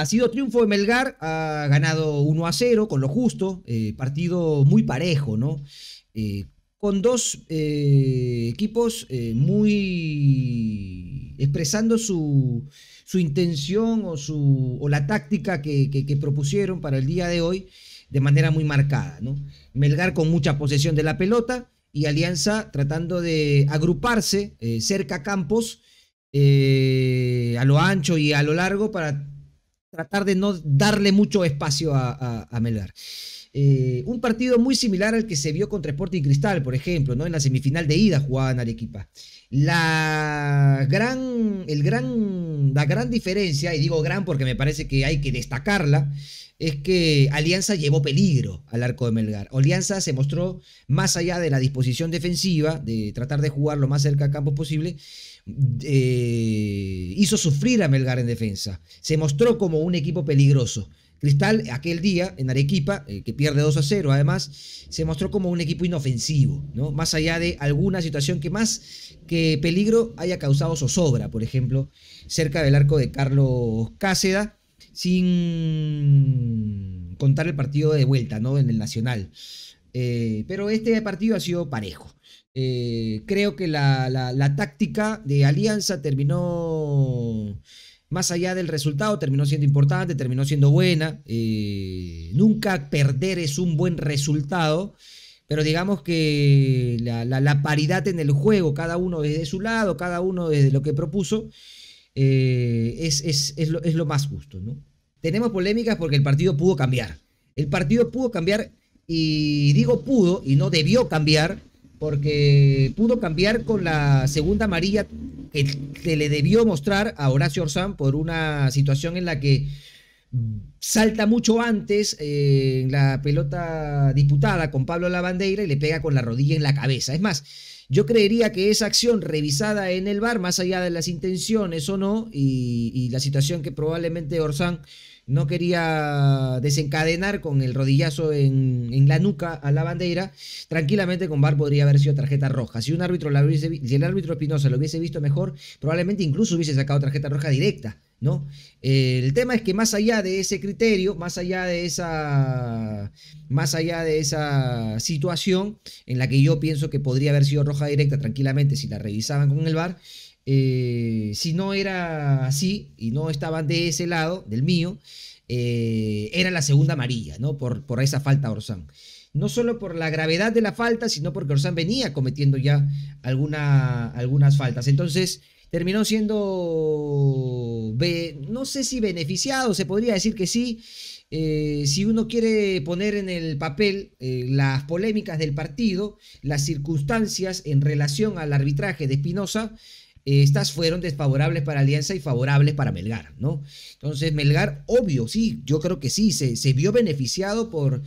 Ha sido triunfo de Melgar, ha ganado 1 a 0 con lo justo, eh, partido muy parejo, ¿no? Eh, con dos eh, equipos muy expresando su, intención o, su, la táctica que, que, propusieron para el día de hoy de manera muy marcada, ¿no? Melgar con mucha posesión de la pelota y Alianza tratando de agruparse cerca campos, a lo ancho y a lo largo para tratar de no darle mucho espacio a, a, Melgar. Eh, un partido muy similar al que se vio contra Sporting Cristal, por ejemplo, ¿no? En la semifinal de ida jugaban Arequipa. La gran, el gran la gran diferencia, y digo gran porque me parece que hay que destacarla, es que Alianza llevó peligro al arco de Melgar. Alianza se mostró más allá de la disposición defensiva, de tratar de jugar lo más cerca al campo posible, eh, hizo sufrir a Melgar en defensa. Se mostró como un equipo peligroso. Cristal, aquel día en Arequipa, eh, que pierde 2 a 0, además, se mostró como un equipo inofensivo, ¿no? Más allá de alguna situación que más que peligro haya causado zozobra, por ejemplo, cerca del arco de Carlos Cáceda, sin contar el partido de vuelta, ¿no? En el Nacional. Eh, pero este partido ha sido parejo. Eh, creo que la táctica de Alianza terminó más allá del resultado, terminó siendo importante, terminó siendo buena. Eh, nunca perder es un buen resultado, pero digamos que la, paridad en el juego, cada uno desde su lado, cada uno desde lo que propuso, eh, es, lo, es, lo, más justo. ¿no? Tenemos polémicas porque el partido pudo cambiar. El partido pudo cambiar y digo pudo y no debió cambiar porque pudo cambiar con la segunda amarilla que, se le debió mostrar a Horacio Orsán por una situación en la que salta mucho antes eh, en la pelota disputada con Pablo Lavandeira y le pega con la rodilla en la cabeza. Es más, yo creería que esa acción revisada en el bar, más allá de las intenciones o no, y, y la situación que probablemente Orsán no quería desencadenar con el rodillazo en, en, la nuca a la bandera, tranquilamente con VAR podría haber sido tarjeta roja. Si un árbitro la el árbitro Espinosa lo hubiese visto mejor, probablemente incluso hubiese sacado tarjeta roja directa, ¿no? Eh, el tema es que más allá de ese criterio, más allá de esa más allá de esa situación en la que yo pienso que podría haber sido roja directa tranquilamente si la revisaban con el VAR, eh, si no era así y no estaban de ese lado, del mío, eh, era la segunda amarilla, ¿no? Por, esa falta a Orsán. No solo por la gravedad de la falta, sino porque Orsán venía cometiendo ya algunas faltas. Entonces, terminó siendo, no sé si beneficiado, se podría decir que sí. Eh, si uno quiere poner en el papel las polémicas del partido, las circunstancias en relación al arbitraje de Espinosa, estas fueron desfavorables para Alianza y favorables para Melgar, ¿no? Entonces, Melgar, obvio, sí, yo creo que sí, se, vio beneficiado por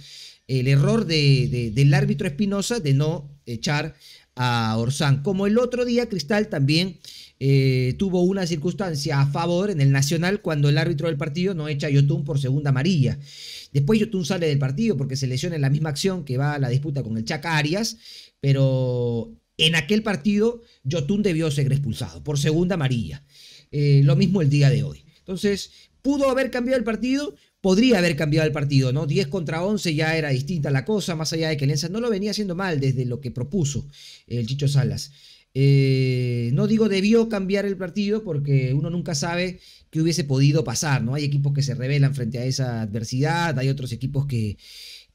el error del árbitro Espinosa de no echar a Orsán. Como el otro día, Cristal también eh, tuvo una circunstancia a favor en el Nacional cuando el árbitro del partido no echa a Yotun por segunda amarilla. Después Yotun sale del partido porque se lesiona en la misma acción que va a la disputa con el Chaca Arias, pero en aquel partido, Yotun debió ser expulsado por segunda amarilla. Eh, lo mismo el día de hoy. Entonces, pudo haber cambiado el partido, podría haber cambiado el partido, ¿no? 10 contra 11 ya era distinta la cosa, más allá de que Lenza no lo venía haciendo mal desde lo que propuso eh, el Chicho Salas. Eh, no digo debió cambiar el partido porque uno nunca sabe qué hubiese podido pasar, ¿no? Hay equipos que se rebelan frente a esa adversidad, hay otros equipos que,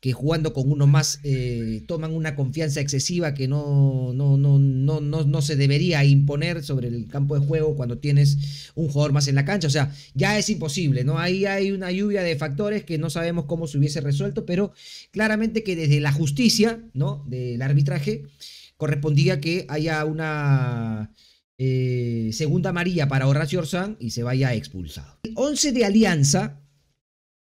que jugando con uno más eh, toman una confianza excesiva que no, no, no, no, no, no, se debería imponer sobre el campo de juego cuando tienes un jugador más en la cancha. O sea, ya es imposible, ¿no? Ahí hay una lluvia de factores que no sabemos cómo se hubiese resuelto, pero claramente que desde la justicia, ¿no? Del arbitraje, correspondía que haya una... Eh, segunda amarilla para Horacio Orsán y se vaya expulsado. El 11 de Alianza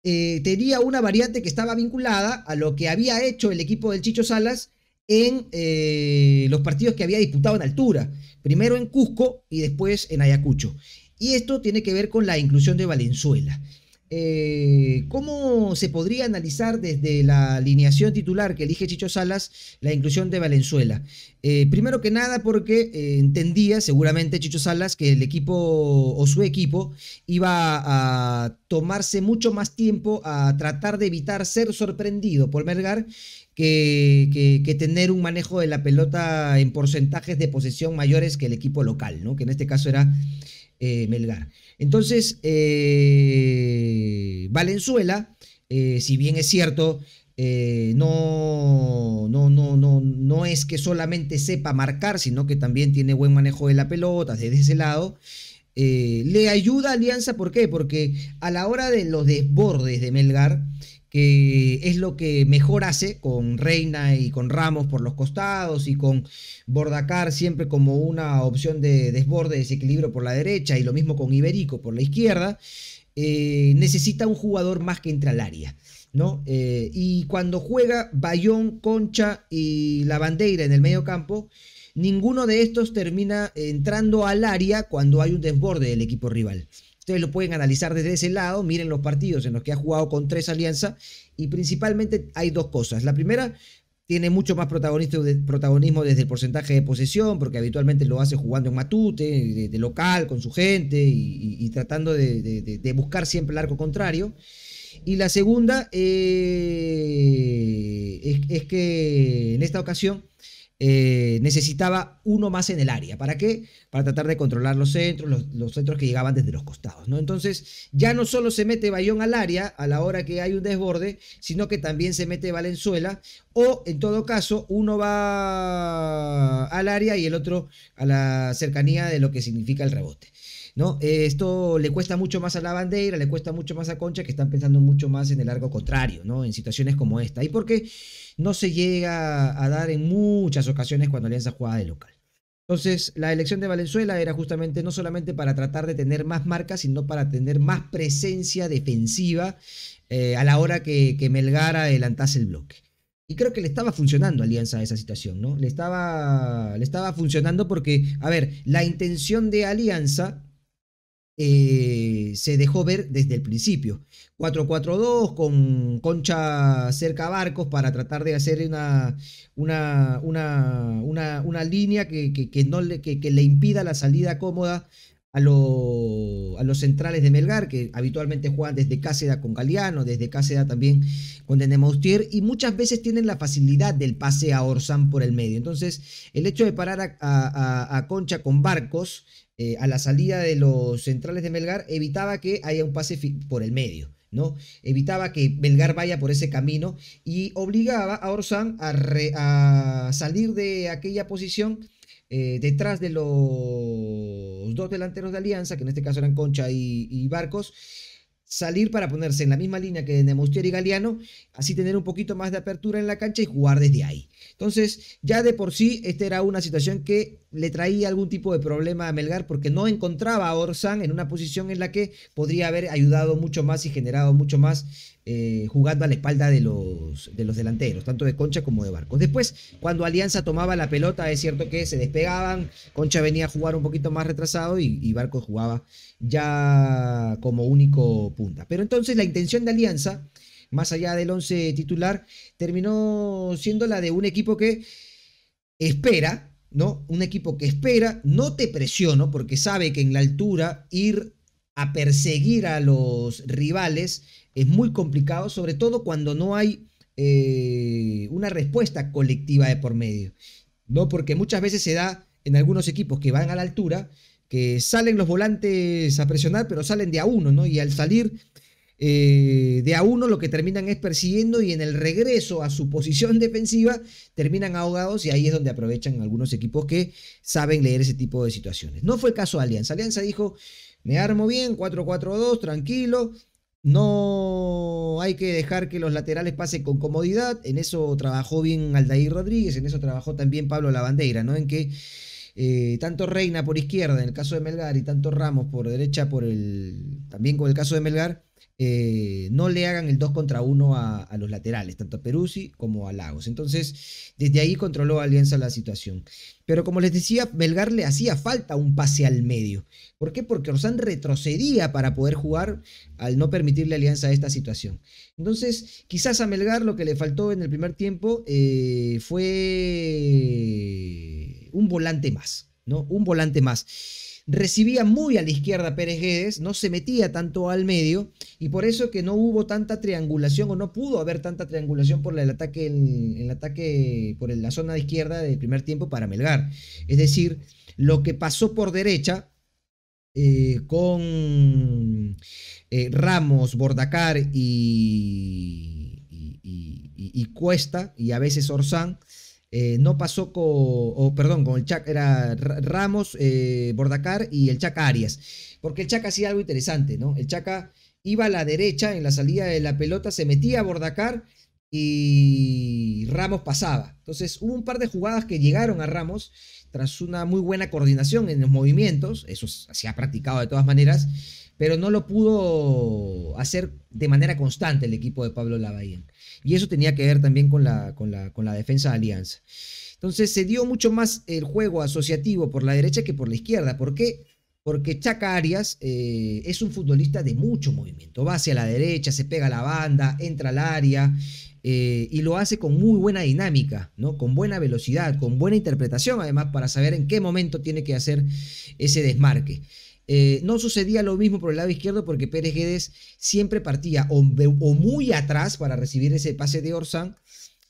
eh, tenía una variante que estaba vinculada a lo que había hecho el equipo del Chicho Salas en eh, los partidos que había disputado en altura, primero en Cusco y después en Ayacucho. Y esto tiene que ver con la inclusión de Valenzuela, eh, ¿cómo se podría analizar desde la alineación titular que elige Chicho Salas la inclusión de Valenzuela? Eh, primero que nada porque eh, entendía seguramente Chicho Salas que el equipo o su equipo iba a tomarse mucho más tiempo a tratar de evitar ser sorprendido por Mergar que, que, tener un manejo de la pelota en porcentajes de posesión mayores que el equipo local, ¿no? que en este caso era eh, Melgar. Entonces, eh, Valenzuela, eh, si bien es cierto, no, no, no, no, no es que solamente sepa marcar, sino que también tiene buen manejo de la pelota desde ese lado. le ayuda a Alianza, ¿por qué? Porque a la hora de los desbordes de Melgar, que es lo que mejor hace con Reina y con Ramos por los costados y con Bordacar siempre como una opción de desborde, desequilibrio por la derecha y lo mismo con Iberico por la izquierda, eh, necesita un jugador más que entre al área. ¿no? Eh, y cuando juega Bayón, Concha y La Bandeira en el medio campo, ninguno de estos termina entrando al área cuando hay un desborde del equipo rival. Ustedes lo pueden analizar desde ese lado, miren los partidos en los que ha jugado con tres alianzas y principalmente hay dos cosas. La primera, tiene mucho más protagonismo desde el porcentaje de posesión, porque habitualmente lo hace jugando en Matute, de, local, con su gente y, tratando de, buscar siempre el arco contrario. Y la segunda eh, es que en esta ocasión eh, necesitaba uno más en el área. ¿Para qué? Para tratar de controlar los centros, los, centros que llegaban desde los costados. ¿no? Entonces, ya no solo se mete Bayón al área a la hora que hay un desborde, sino que también se mete Valenzuela. O, en todo caso, uno va al área y el otro a la cercanía de lo que significa el rebote. Eh, esto le cuesta mucho más a la bandera, le cuesta mucho más a Concha, que están pensando mucho más en el largo contrario, ¿no? En situaciones como esta. Y porque no se llega a dar en muchas ocasiones cuando Alianza juega de local. Entonces, la elección de Valenzuela era justamente no solamente para tratar de tener más marcas, sino para tener más presencia defensiva eh, a la hora que, Melgara Melgar adelantase el bloque. Y creo que le estaba funcionando a Alianza esa situación, ¿no? Le estaba, le estaba funcionando porque, a ver, la intención de Alianza eh, se dejó ver desde el principio. 4-4-2 con concha cerca a barcos para tratar de hacer una, una, una, una línea que, que, no que, le impida la salida cómoda a, los centrales de Melgar, que habitualmente juegan desde Cáceres con Galeano, desde Cáceres también con Denemaustier, y muchas veces tienen la facilidad del pase a Orsán por el medio. Entonces, el hecho de parar a, Concha con Barcos eh, a la salida de los centrales de Melgar evitaba que haya un pase por el medio. ¿no? Evitaba que Melgar vaya por ese camino y obligaba a Orsán a, a, salir de aquella posición eh, detrás de los dos delanteros de Alianza, que en este caso eran Concha y, Barcos, salir para ponerse en la misma línea que Nemustier y Galeano, así tener un poquito más de apertura en la cancha y jugar desde ahí. Entonces, ya de por sí, esta era una situación que le traía algún tipo de problema a Melgar porque no encontraba a Orsan en una posición en la que podría haber ayudado mucho más y generado mucho más eh, jugando a la espalda de los, de los delanteros, tanto de Concha como de Barcos. Después, cuando Alianza tomaba la pelota, es cierto que se despegaban, Concha venía a jugar un poquito más retrasado y, y Barcos jugaba ya como único punta. Pero entonces la intención de Alianza más allá del 11 titular, terminó siendo la de un equipo que espera, ¿no? Un equipo que espera, no te presiono porque sabe que en la altura ir a perseguir a los rivales es muy complicado, sobre todo cuando no hay eh, una respuesta colectiva de por medio, ¿no? Porque muchas veces se da en algunos equipos que van a la altura, que salen los volantes a presionar, pero salen de a uno, ¿no? Y al salir eh, de a uno lo que terminan es persiguiendo y en el regreso a su posición defensiva terminan ahogados y ahí es donde aprovechan algunos equipos que saben leer ese tipo de situaciones. No fue el caso de Alianza. Alianza dijo, me armo bien, 4-4-2, tranquilo. No hay que dejar que los laterales pasen con comodidad. En eso trabajó bien Aldair Rodríguez, en eso trabajó también Pablo Lavandeira, ¿no? En que eh, tanto Reina por izquierda, en el caso de Melgar, y tanto Ramos por derecha, por el, también con el caso de Melgar, eh, no le hagan el 2 contra 1 a, los laterales, tanto a Peruzzi como a Lagos. Entonces, desde ahí controló a Alianza la situación. Pero como les decía, Melgar le hacía falta un pase al medio. ¿Por qué? Porque Orsán retrocedía para poder jugar al no permitirle Alianza esta situación. Entonces, quizás a Melgar lo que le faltó en el primer tiempo eh, fue un volante más, ¿no? Un volante más recibía muy a la izquierda Pérez Guedes, no se metía tanto al medio y por eso que no hubo tanta triangulación o no pudo haber tanta triangulación por el ataque, en el ataque por la zona de izquierda del primer tiempo para Melgar. Es decir, lo que pasó por derecha eh, con eh, Ramos, Bordacar y, y, Cuesta y a veces Orsán eh, no pasó con, perdón, con el Chac, era Ramos, eh, Bordacar y el Chaca Arias. Porque el Chaca hacía algo interesante, ¿no? El Chaca iba a la derecha en la salida de la pelota, se metía a Bordacar y Ramos pasaba. Entonces hubo un par de jugadas que llegaron a Ramos tras una muy buena coordinación en los movimientos, eso se ha practicado de todas maneras, pero no lo pudo hacer de manera constante el equipo de Pablo Lavallén. Y eso tenía que ver también con la, con la, defensa de Alianza. Entonces se dio mucho más el juego asociativo por la derecha que por la izquierda. ¿Por qué? Porque Chaca Arias eh, es un futbolista de mucho movimiento. Va hacia la derecha, se pega a la banda, entra al área eh, y lo hace con muy buena dinámica, ¿no? con buena velocidad, con buena interpretación, además, para saber en qué momento tiene que hacer ese desmarque. Eh, no sucedía lo mismo por el lado izquierdo porque Pérez Guedes siempre partía o, muy atrás para recibir ese pase de Orsan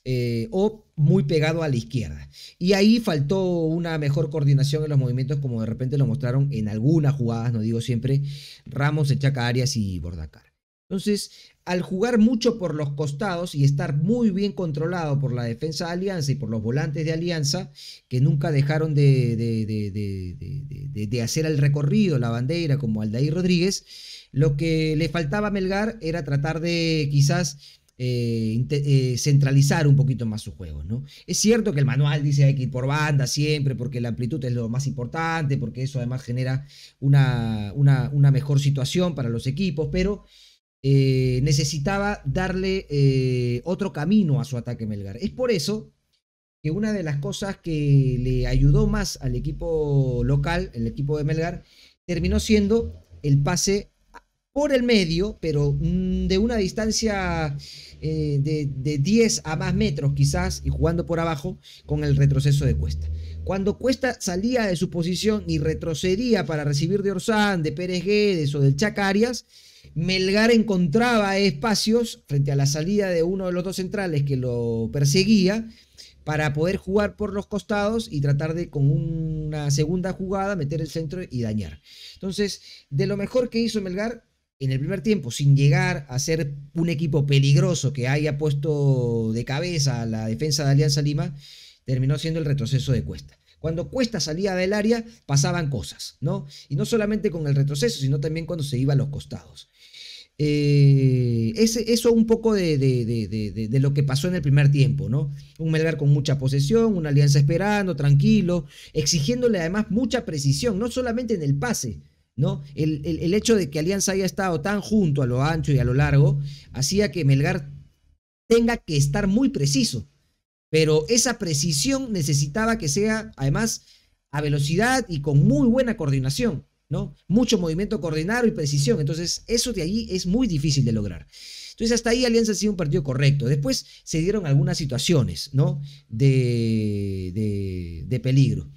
eh, o muy pegado a la izquierda. Y ahí faltó una mejor coordinación en los movimientos como de repente lo mostraron en algunas jugadas, no digo siempre, Ramos, Echaca Arias y Bordacar. Entonces, al jugar mucho por los costados y estar muy bien controlado por la defensa de Alianza y por los volantes de Alianza, que nunca dejaron de, de, de, de hacer el recorrido, la bandera, como Aldair Rodríguez, lo que le faltaba a Melgar era tratar de quizás eh, eh, centralizar un poquito más su juego. ¿no? Es cierto que el manual dice hay que ir por banda siempre, porque la amplitud es lo más importante, porque eso además genera una, una, una mejor situación para los equipos, pero eh, necesitaba darle eh, otro camino a su ataque Melgar. Es por eso que una de las cosas que le ayudó más al equipo local, el equipo de Melgar, terminó siendo el pase por el medio, pero mm, de una distancia eh, de, de, 10 a más metros quizás, y jugando por abajo con el retroceso de Cuesta. Cuando Cuesta salía de su posición y retrocedía para recibir de Orsán, de Pérez Guedes o del Chacarias, Melgar encontraba espacios frente a la salida de uno de los dos centrales que lo perseguía para poder jugar por los costados y tratar de con una segunda jugada meter el centro y dañar. Entonces, de lo mejor que hizo Melgar en el primer tiempo, sin llegar a ser un equipo peligroso que haya puesto de cabeza a la defensa de Alianza Lima, terminó siendo el retroceso de Cuesta. Cuando Cuesta salía del área, pasaban cosas, ¿no? Y no solamente con el retroceso, sino también cuando se iba a los costados. Eh, ese, eso un poco de, lo que pasó en el primer tiempo, ¿no? Un Melgar con mucha posesión, una alianza esperando, tranquilo, exigiéndole además mucha precisión, no solamente en el pase, ¿no? el hecho de que Alianza haya estado tan junto a lo ancho y a lo largo, hacía que Melgar tenga que estar muy preciso pero esa precisión necesitaba que sea, además, a velocidad y con muy buena coordinación, ¿no? Mucho movimiento coordinado y precisión. Entonces, eso de ahí es muy difícil de lograr. Entonces, hasta ahí Alianza ha sido un partido correcto. Después se dieron algunas situaciones, ¿no? De, de, de peligro.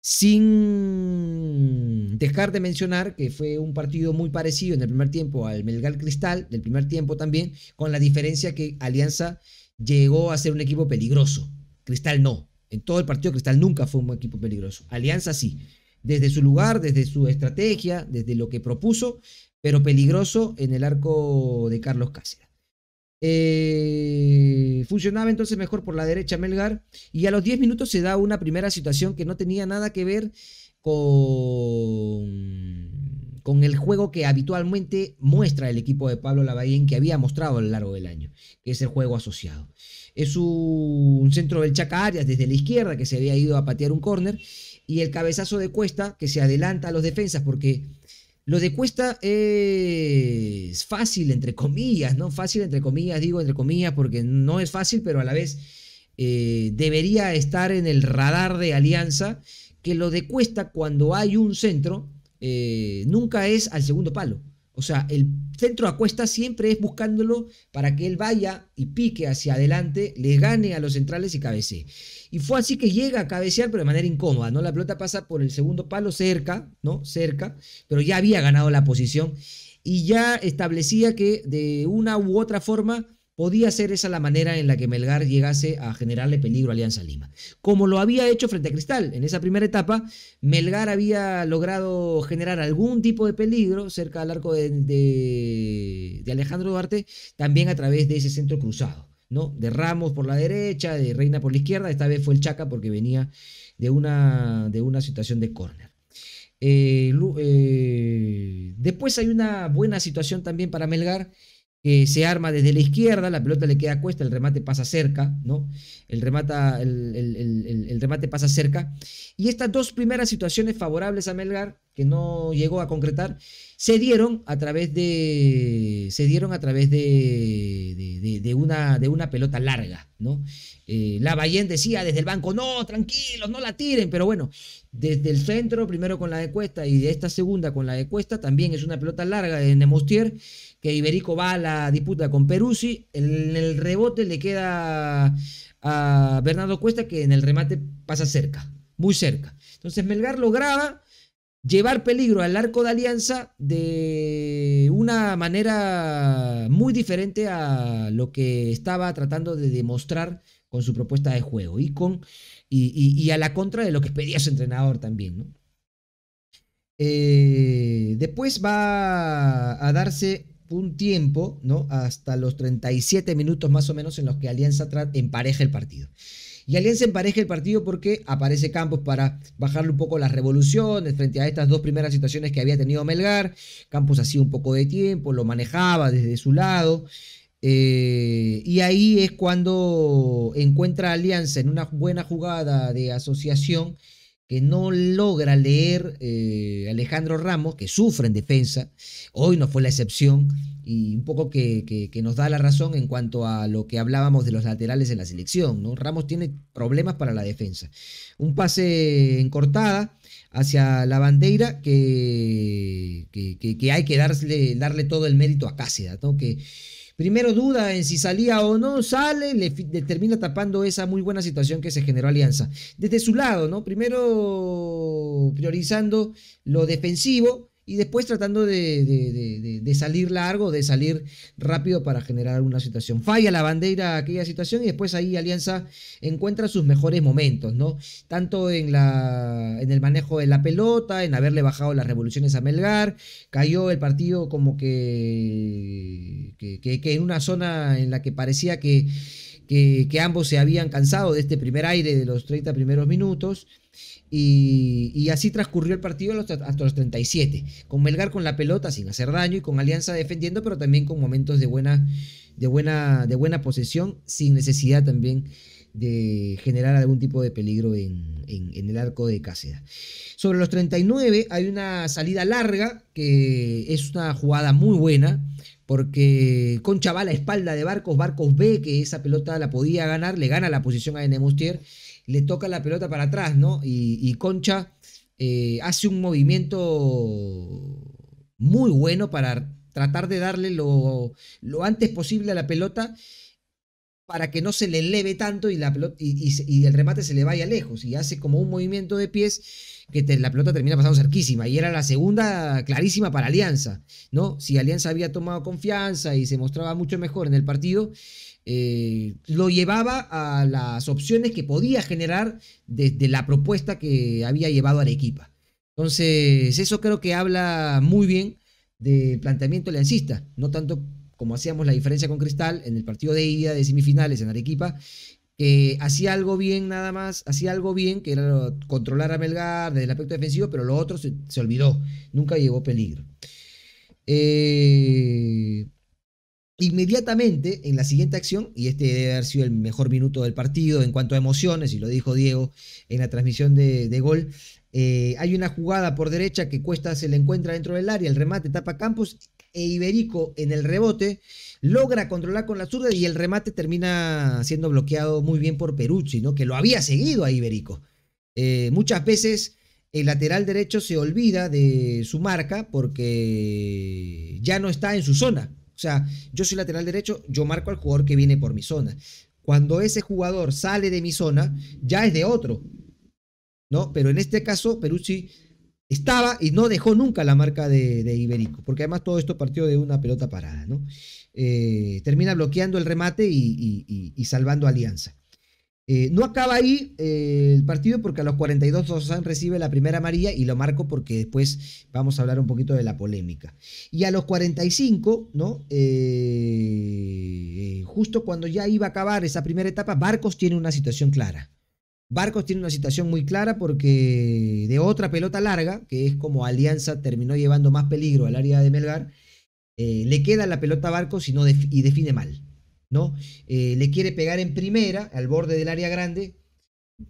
Sin dejar de mencionar que fue un partido muy parecido en el primer tiempo al Melgar Cristal, del primer tiempo también, con la diferencia que Alianza llegó a ser un equipo peligroso. Cristal no. En todo el partido Cristal nunca fue un equipo peligroso. Alianza sí. Desde su lugar, desde su estrategia, desde lo que propuso, pero peligroso en el arco de Carlos Cáceres. Eh, funcionaba entonces mejor por la derecha Melgar y a los 10 minutos se da una primera situación que no tenía nada que ver con con el juego que habitualmente muestra el equipo de Pablo Lavallén que había mostrado a lo largo del año, que es el juego asociado. Es un centro del Chaca Arias desde la izquierda que se había ido a patear un córner y el cabezazo de Cuesta que se adelanta a los defensas porque lo de Cuesta es fácil, entre comillas, ¿no? Fácil, entre comillas, digo entre comillas, porque no es fácil, pero a la vez eh, debería estar en el radar de Alianza, que lo de Cuesta cuando hay un centro eh, nunca es al segundo palo. O sea, el centro de acuesta siempre es buscándolo para que él vaya y pique hacia adelante, le gane a los centrales y cabecee. Y fue así que llega a cabecear, pero de manera incómoda, ¿no? La pelota pasa por el segundo palo cerca, ¿no? Cerca, pero ya había ganado la posición y ya establecía que de una u otra forma podía ser esa la manera en la que Melgar llegase a generarle peligro a Alianza Lima. Como lo había hecho frente a Cristal, en esa primera etapa, Melgar había logrado generar algún tipo de peligro cerca del arco de, Alejandro Duarte, también a través de ese centro cruzado. ¿no? De Ramos por la derecha, de Reina por la izquierda. Esta vez fue el Chaca porque venía de una, de una situación de córner. Eh, eh, después hay una buena situación también para Melgar que eh, se arma desde la izquierda, la pelota le queda cuesta, el remate pasa cerca, ¿no? El, remata, el, remate pasa cerca. Y estas dos primeras situaciones favorables a Melgar que no llegó a concretar, se dieron a través de, se dieron a través de, de, una, de una pelota larga, ¿no? Eh, la decía desde el banco, no, tranquilos, no la tiren, pero bueno, desde el centro, primero con la de Cuesta y de esta segunda con la de Cuesta, también es una pelota larga de Nemostier, que Iberico va a la disputa con Peruzzi, en el rebote le queda a Bernardo Cuesta, que en el remate pasa cerca, muy cerca. Entonces Melgar lograba llevar peligro al arco de Alianza de una manera muy diferente a lo que estaba tratando de demostrar con su propuesta de juego y, con, y, a la contra de lo que pedía su entrenador también. Eh, después va a darse un tiempo, ¿no? Hasta los 37 minutos más o menos en los que Alianza empareja el partido. Y Alianza empareja el partido porque aparece Campos para bajarle un poco las revoluciones frente a estas dos primeras situaciones que había tenido Melgar. Campos hacía un poco de tiempo, lo manejaba desde su lado. Eh, y ahí es cuando encuentra Alianza en una buena jugada de asociación que no logra leer eh, Alejandro Ramos, que sufre en defensa, hoy no fue la excepción, y un poco que, nos da la razón en cuanto a lo que hablábamos de los laterales en la selección. ¿no? Ramos tiene problemas para la defensa. Un pase en cortada hacia la bandera que, que hay que darle, darle todo el mérito a Cáceres, que Primero duda en si salía o no, sale, le, termina tapando esa muy buena situación que se generó Alianza. Desde su lado, ¿no? Primero priorizando lo defensivo, y después tratando de, de, salir largo, de salir rápido para generar una situación. Falla la bandera aquella situación y después ahí Alianza encuentra sus mejores momentos, ¿no? Tanto en, la, en el manejo de la pelota, en haberle bajado las revoluciones a Melgar, cayó el partido como que, que en una zona en la que parecía que que, ambos se habían cansado de este primer aire de los 30 primeros minutos. Y, así transcurrió el partido hasta los 37, con Melgar con la pelota sin hacer daño y con Alianza defendiendo, pero también con momentos de buena, de buena, de buena posesión, sin necesidad también de generar algún tipo de peligro en, el arco de Cáceres. Sobre los 39 hay una salida larga que es una jugada muy buena porque Concha va a la espalda de Barcos, Barcos ve que esa pelota la podía ganar, le gana la posición a Enemustier, le toca la pelota para atrás, ¿no? Y, Concha eh, hace un movimiento muy bueno para tratar de darle lo, lo antes posible a la pelota para que no se le eleve tanto y, la y, el remate se le vaya lejos. Y hace como un movimiento de pies que la pelota termina pasando cerquísima. Y era la segunda clarísima para Alianza. ¿no? Si Alianza había tomado confianza y se mostraba mucho mejor en el partido, eh, lo llevaba a las opciones que podía generar desde la propuesta que había llevado Arequipa. Entonces, eso creo que habla muy bien del planteamiento aliancista, no tanto como hacíamos la diferencia con Cristal en el partido de ida de semifinales en Arequipa, que hacía algo bien nada más, hacía algo bien, que era controlar a Melgar desde el aspecto defensivo, pero lo otro se, olvidó, nunca llegó peligro. Eh, inmediatamente, en la siguiente acción, y este debe haber sido el mejor minuto del partido en cuanto a emociones, y lo dijo Diego en la transmisión de, gol, eh, hay una jugada por derecha que Cuesta se le encuentra dentro del área, el remate tapa Campos e Iberico en el rebote logra controlar con la zurda y el remate termina siendo bloqueado muy bien por Perucci, ¿no? que lo había seguido a Iberico. Eh, muchas veces el lateral derecho se olvida de su marca porque ya no está en su zona. O sea, yo soy lateral derecho, yo marco al jugador que viene por mi zona. Cuando ese jugador sale de mi zona, ya es de otro. ¿No? Pero en este caso, Perucci estaba y no dejó nunca la marca de, de, Iberico, porque además todo esto partió de una pelota parada, ¿no? Eh, termina bloqueando el remate y, salvando Alianza. Eh, no acaba ahí eh, el partido porque a los 42 dosan recibe la primera amarilla y lo marco porque después vamos a hablar un poquito de la polémica. Y a los 45, ¿no? justo cuando ya iba a acabar esa primera etapa, Barcos tiene una situación clara. Barcos tiene una situación muy clara porque de otra pelota larga, que es como Alianza terminó llevando más peligro al área de Melgar, eh, le queda la pelota a Barcos y, no y define mal. ¿no? Eh, le quiere pegar en primera, al borde del área grande,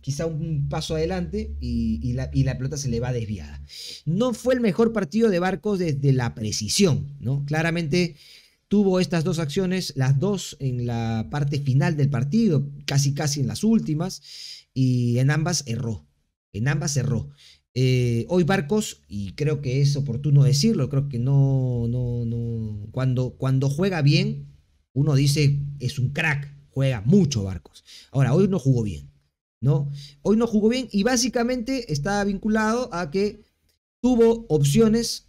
quizá un paso adelante y, la, y, la, pelota se le va desviada. No fue el mejor partido de Barcos desde la precisión. ¿no? Claramente tuvo estas dos acciones, las dos en la parte final del partido, casi casi en las últimas y en ambas erró. En ambas erró. Eh, hoy Barcos, y creo que es oportuno decirlo, creo que no, no, no. Cuando, cuando juega bien, uno dice es un crack, juega mucho Barcos. Ahora, hoy no jugó bien, ¿no? Hoy no jugó bien y básicamente está vinculado a que tuvo opciones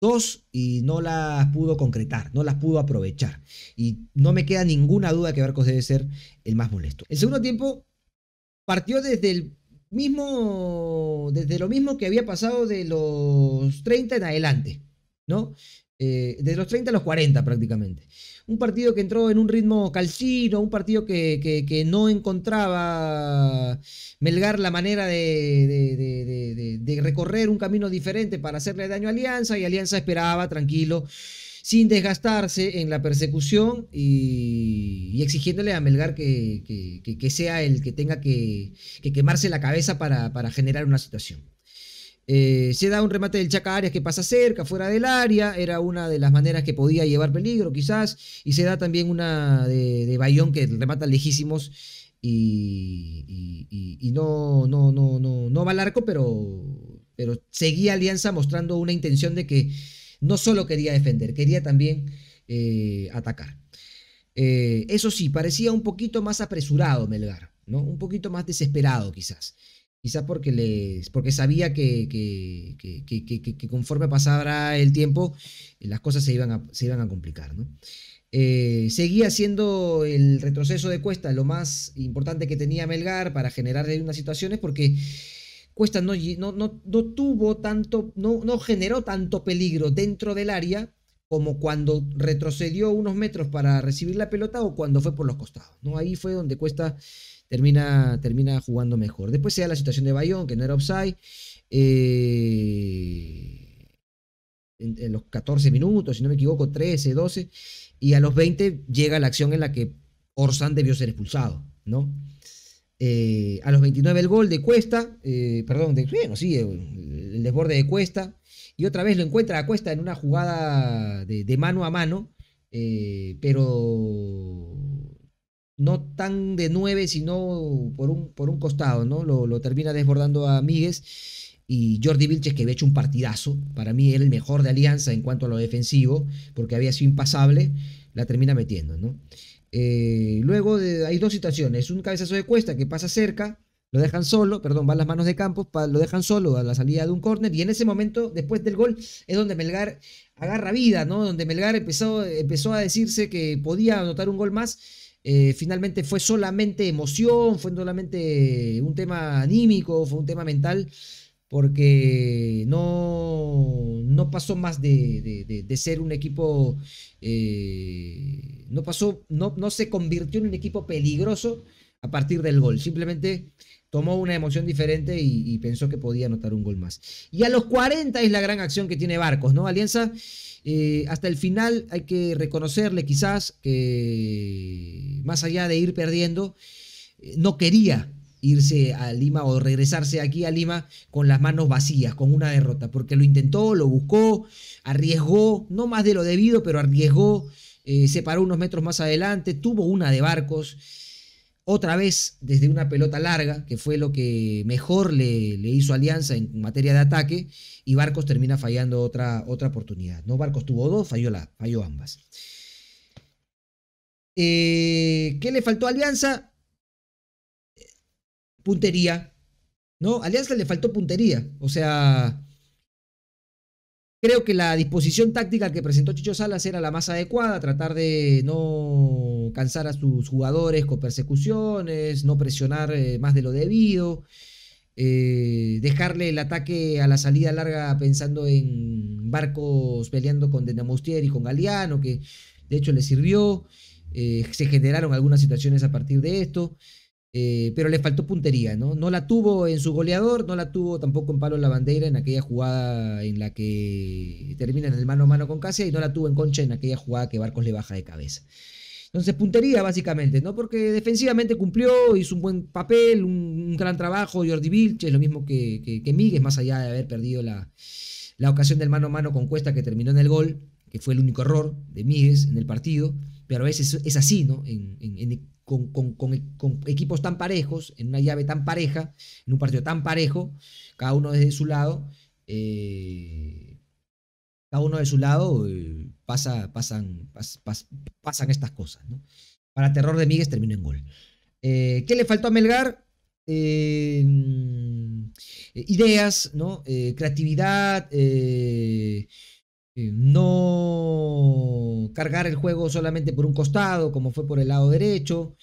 dos y no las pudo concretar, no las pudo aprovechar. Y no me queda ninguna duda que Barcos debe ser el más molesto. El segundo tiempo partió desde el mismo, desde lo mismo que había pasado de los 30 en adelante, ¿no? Eh, de los 30 a los 40 prácticamente. Un partido que entró en un ritmo calcino, un partido que, no encontraba Melgar la manera de, de, de, recorrer un camino diferente para hacerle daño a Alianza y Alianza esperaba tranquilo sin desgastarse en la persecución y, exigiéndole a Melgar que, sea el que tenga que, quemarse la cabeza para, generar una situación. Eh, se da un remate del Chaca Arias que pasa cerca, fuera del área, era una de las maneras que podía llevar peligro quizás, y se da también una de, Bayón que remata lejísimos y, no, no, no, no, no va al arco, pero, pero seguía Alianza mostrando una intención de que no solo quería defender, quería también eh, atacar. Eh, eso sí, parecía un poquito más apresurado Melgar, ¿no? Un poquito más desesperado quizás. Quizás porque, porque sabía que, conforme pasara el tiempo, las cosas se iban a, se iban a complicar, eh, seguía siendo el retroceso de cuesta lo más importante que tenía Melgar para generarle unas situaciones porque Cuesta no, no, no, no tuvo tanto, no, generó tanto peligro dentro del área como cuando retrocedió unos metros para recibir la pelota o cuando fue por los costados. ¿no? Ahí fue donde Cuesta termina, termina jugando mejor. Después se da la situación de Bayón, que no era offside. Eh, en, en los 14 minutos, si no me equivoco, 13, 12. Y a los 20 llega la acción en la que Orsan debió ser expulsado, ¿no? Eh, a los 29 el gol de Cuesta, eh, perdón, bueno, sí, el, desborde de Cuesta. Y otra vez lo encuentra a Cuesta en una jugada de, mano a mano, eh, pero no tan de nueve sino por un, por un costado, ¿no? Lo, termina desbordando a Míguez y Jordi Vilches que había hecho un partidazo, para mí era el mejor de Alianza en cuanto a lo defensivo, porque había sido impasable, la termina metiendo, ¿no? Eh, luego hay dos situaciones, un cabezazo de cuesta que pasa cerca, lo dejan solo, perdón, van las manos de Campos, lo dejan solo a la salida de un córner y en ese momento, después del gol, es donde Melgar agarra vida, ¿no? Donde Melgar empezó, empezó a decirse que podía anotar un gol más. Eh, finalmente fue solamente emoción, fue solamente un tema anímico, fue un tema mental porque no, no pasó más de, ser un equipo, eh, no pasó, no, no se convirtió en un equipo peligroso a partir del gol, simplemente tomó una emoción diferente y, pensó que podía anotar un gol más. Y a los 40 es la gran acción que tiene Barcos, ¿no? Alianza, eh, hasta el final hay que reconocerle quizás que más allá de ir perdiendo, eh, no quería irse a Lima o regresarse aquí a Lima con las manos vacías, con una derrota, porque lo intentó, lo buscó, arriesgó, no más de lo debido, pero arriesgó, eh, se paró unos metros más adelante, tuvo una de barcos, otra vez desde una pelota larga, que fue lo que mejor le, hizo Alianza en materia de ataque, y Barcos termina fallando otra, otra oportunidad. ¿no? Barcos tuvo dos, falló, la, falló ambas. Eh, ¿Qué le faltó a Alianza? puntería. ¿No? Alianza le faltó puntería. O sea, creo que la disposición táctica que presentó Chicho Salas era la más adecuada, tratar de no cansar a sus jugadores con persecuciones, no presionar eh, más de lo debido, eh, dejarle el ataque a la salida larga pensando en barcos peleando con Denamustier y con Galeano, que de hecho le sirvió, eh, se generaron algunas situaciones a partir de esto. Eh, pero le faltó puntería, ¿no? No la tuvo en su goleador, no la tuvo tampoco en palo en la bandera en aquella jugada en la que termina en el mano a mano con Casia y no la tuvo en concha en aquella jugada que Barcos le baja de cabeza. Entonces, puntería básicamente, ¿no? Porque defensivamente cumplió, hizo un buen papel, un, gran trabajo, Jordi Vilches, lo mismo que, que, más allá de haber perdido la, ocasión del mano a mano con Cuesta que terminó en el gol, que fue el único error de Míguez en el partido, pero a veces es así, ¿no? en con, equipos tan parejos, en una llave tan pareja, en un partido tan parejo, cada uno desde su lado, eh, cada uno de su lado eh, pasa, pasan, pasan estas cosas. Para terror de Miguel terminó en gol. Eh, ¿Qué le faltó a Melgar? Mm, ideas, ¿no? creatividad, eh, no cargar el juego solamente por un costado, como fue por el lado derecho,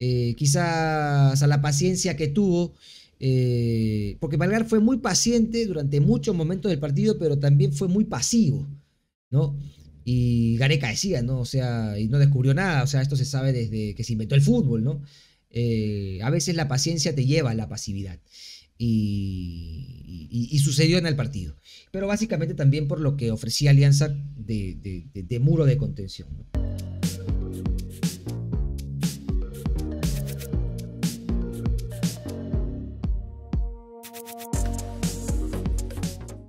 eh, quizás a la paciencia que tuvo, eh, porque Valgar fue muy paciente durante muchos momentos del partido, pero también fue muy pasivo, ¿no? Y Gareca decía, ¿no? O sea, y no descubrió nada, o sea, esto se sabe desde que se inventó el fútbol, ¿no? a veces la paciencia te lleva a la pasividad y, sucedió en el partido. Pero básicamente también por lo que ofrecía Alianza de, muro de contención.